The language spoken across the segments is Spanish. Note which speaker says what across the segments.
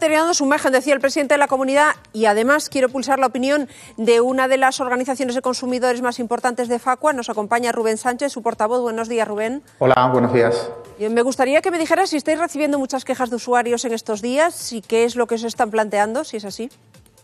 Speaker 1: Deteriorando su margen, decía el presidente de la comunidad, y además quiero pulsar la opinión de una de las organizaciones de consumidores más importantes de Facua. Nos acompaña Rubén Sánchez, su portavoz. Buenos días, Rubén.
Speaker 2: Hola, buenos días.
Speaker 1: me gustaría que me dijeras si estáis recibiendo muchas quejas de usuarios en estos días y qué es lo que se están planteando, si es así.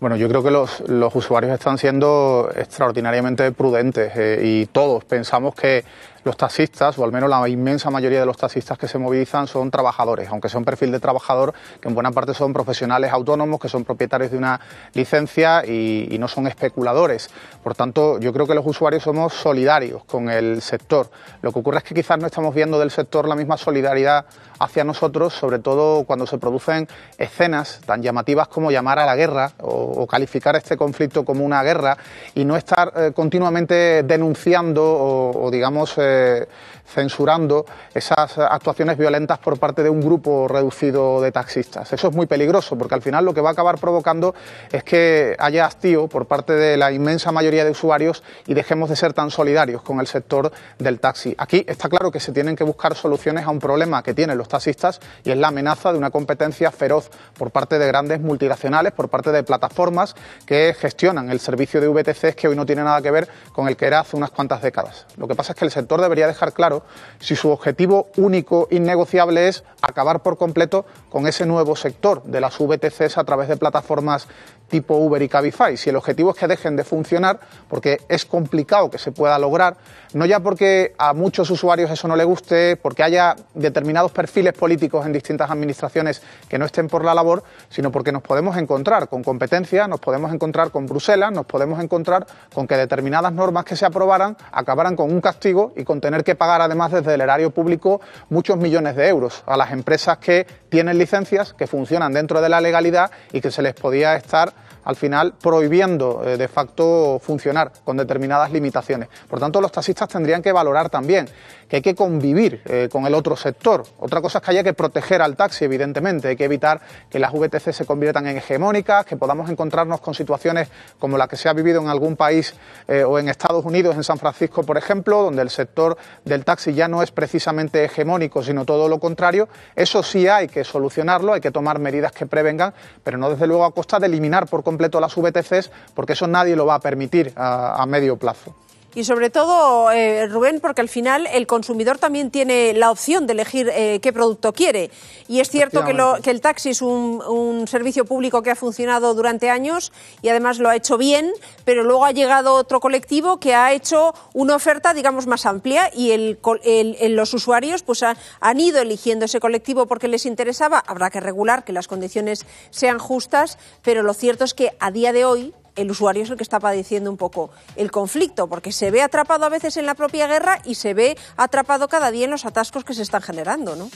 Speaker 2: Bueno, yo creo que los, usuarios están siendo extraordinariamente prudentes eh, y todos pensamos que los taxistas, o al menos la inmensa mayoría de los taxistas que se movilizan, son trabajadores, aunque sea un perfil de trabajador que en buena parte son profesionales autónomos, que son propietarios de una licencia y, no son especuladores. Por tanto, yo creo que los usuarios somos solidarios con el sector. Lo que ocurre es que quizás no estamos viendo del sector la misma solidaridad hacia nosotros, sobre todo cuando se producen escenas tan llamativas como llamar a la guerra o, calificar este conflicto como una guerra y no estar eh, continuamente denunciando o, digamos, eh, eh, censurando esas actuaciones violentas por parte de un grupo reducido de taxistas. Eso es muy peligroso porque al final lo que va a acabar provocando es que haya hastío por parte de la inmensa mayoría de usuarios y dejemos de ser tan solidarios con el sector del taxi. Aquí está claro que se tienen que buscar soluciones a un problema que tienen los taxistas y es la amenaza de una competencia feroz por parte de grandes multinacionales, por parte de plataformas que gestionan el servicio de VTCs que hoy no tiene nada que ver con el que era hace unas cuantas décadas. Lo que pasa es que el sector debería dejar claro si su objetivo único innegociable es acabar por completo con ese nuevo sector de las VTCs a través de plataformas tipo Uber y Cabify. Si el objetivo es que dejen de funcionar, porque es complicado que se pueda lograr, no ya porque a muchos usuarios eso no le guste, porque haya determinados perfiles políticos en distintas administraciones que no estén por la labor, sino porque nos podemos encontrar con competencia, nos podemos encontrar con Bruselas, nos podemos encontrar con que determinadas normas que se aprobaran acabaran con un castigo y con con tener que pagar además desde el erario público muchos millones de euros a las empresas que tienen licencias, que funcionan dentro de la legalidad y que se les podía estar al final prohibiendo eh, de facto funcionar con determinadas limitaciones. Por tanto, los taxistas tendrían que valorar también que hay que convivir eh, con el otro sector. Otra cosa es que haya que proteger al taxi, evidentemente, hay que evitar que las VTC se conviertan en hegemónicas, que podamos encontrarnos con situaciones como la que se ha vivido en algún país eh, o en Estados Unidos, en San Francisco, por ejemplo, donde el sector del taxi ya no es precisamente hegemónico, sino todo lo contrario. Eso sí hay que solucionarlo, hay que tomar medidas que prevengan, pero no desde luego a costa de eliminar por completo completo las VTCs porque eso nadie lo va a permitir a medio plazo
Speaker 1: y sobre todo, eh, Rubén, porque al final el consumidor también tiene la opción de elegir eh, qué producto quiere. Y es cierto que, el taxi es un, servicio público que ha funcionado durante años y además lo ha hecho bien, pero luego ha llegado otro colectivo que ha hecho una oferta, digamos, más amplia y los usuarios pues, han ido eligiendo ese colectivo porque les interesaba. Habrá que regular que las condiciones sean justas, pero lo cierto es que a día de hoy el usuario es el que está padeciendo un poco el conflicto, porque se ve atrapado a veces en la propia guerra y se ve atrapado cada día en los atascos que se están generando, ¿no?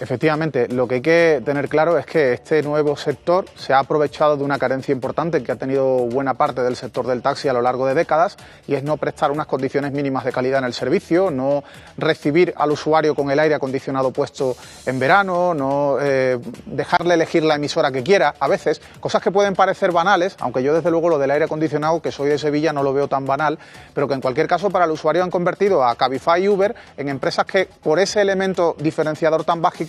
Speaker 2: Efectivamente, lo que hay que tener claro es que este nuevo sector se ha aprovechado de una carencia importante que ha tenido buena parte del sector del taxi a lo largo de décadas y es no prestar unas condiciones mínimas de calidad en el servicio, no recibir al usuario con el aire acondicionado puesto en verano, no eh, dejarle elegir la emisora que quiera, a veces cosas que pueden parecer banales, aunque yo desde luego lo del aire acondicionado, que soy de Sevilla, no lo veo tan banal, pero que en cualquier caso para el usuario han convertido a Cabify y Uber en empresas que por ese elemento diferenciador tan básico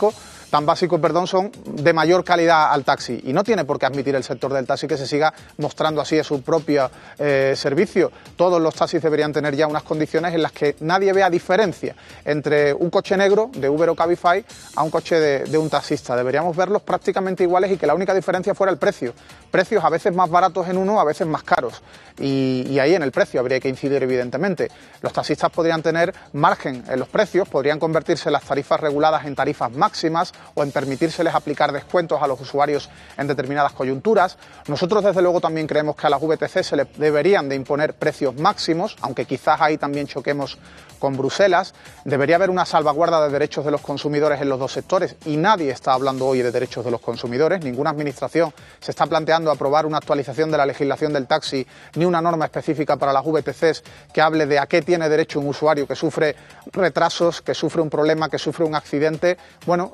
Speaker 2: tan básicos, perdón, son de mayor calidad al taxi. Y no tiene por qué admitir el sector del taxi que se siga mostrando así a su propio eh, servicio. Todos los taxis deberían tener ya unas condiciones en las que nadie vea diferencia entre un coche negro de Uber o Cabify a un coche de, un taxista. Deberíamos verlos prácticamente iguales y que la única diferencia fuera el precio. Precios a veces más baratos en uno, a veces más caros. Y, ahí en el precio habría que incidir, evidentemente. Los taxistas podrían tener margen en los precios, podrían convertirse las tarifas reguladas en tarifas más máximas o en permitírseles aplicar descuentos a los usuarios en determinadas coyunturas. Nosotros desde luego también creemos que a las VTC se le deberían de imponer precios máximos, aunque quizás ahí también choquemos con Bruselas. Debería haber una salvaguarda de derechos de los consumidores en los dos sectores y nadie está hablando hoy de derechos de los consumidores. Ninguna administración se está planteando aprobar una actualización de la legislación del taxi ni una norma específica para las VTCs que hable de a qué tiene derecho un usuario que sufre retrasos, que sufre un problema, que sufre un accidente.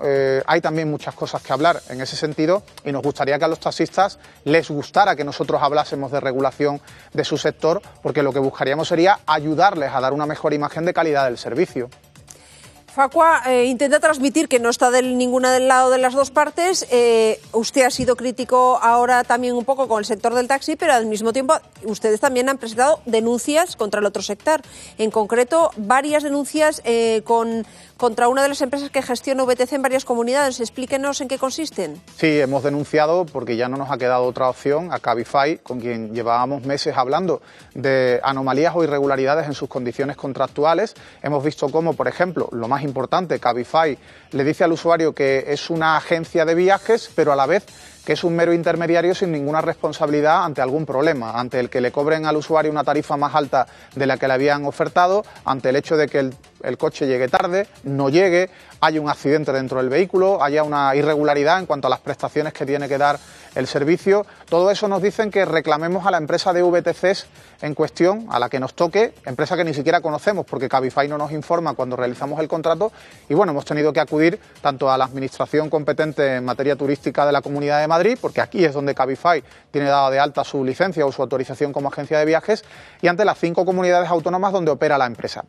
Speaker 2: Eh, hay también muchas cosas que hablar en ese sentido y nos gustaría que a los taxistas les gustara que nosotros hablásemos de regulación de su sector, porque lo que buscaríamos sería ayudarles a dar una mejor imagen de calidad del servicio.
Speaker 1: Facua eh, intenta transmitir que no está de ninguna del lado de las dos partes. Eh, usted ha sido crítico ahora también un poco con el sector del taxi, pero al mismo tiempo ustedes también han presentado denuncias contra el otro sector. En concreto, varias denuncias eh, con, contra una de las empresas que gestiona VTC en varias comunidades. Explíquenos en qué consisten.
Speaker 2: Sí, hemos denunciado porque ya no nos ha quedado otra opción a Cabify, con quien llevábamos meses hablando de anomalías o irregularidades en sus condiciones contractuales. Hemos visto cómo, por ejemplo, lo más importante, Cabify le dice al usuario que es una agencia de viajes, pero a la vez que es un mero intermediario sin ninguna responsabilidad ante algún problema, ante el que le cobren al usuario una tarifa más alta de la que le habían ofertado, ante el hecho de que el, coche llegue tarde, no llegue, haya un accidente dentro del vehículo, haya una irregularidad en cuanto a las prestaciones que tiene que dar el servicio. Todo eso nos dicen que reclamemos a la empresa de VTCs en cuestión, a la que nos toque, empresa que ni siquiera conocemos porque Cabify no nos informa cuando realizamos el contrato. Y bueno, hemos tenido que acudir tanto a la administración competente en materia turística de la Comunidad de Madrid, porque aquí es donde Cabify tiene dada de alta su licencia o su autorización como agencia de viajes, y ante las cinco comunidades autónomas donde opera la empresa.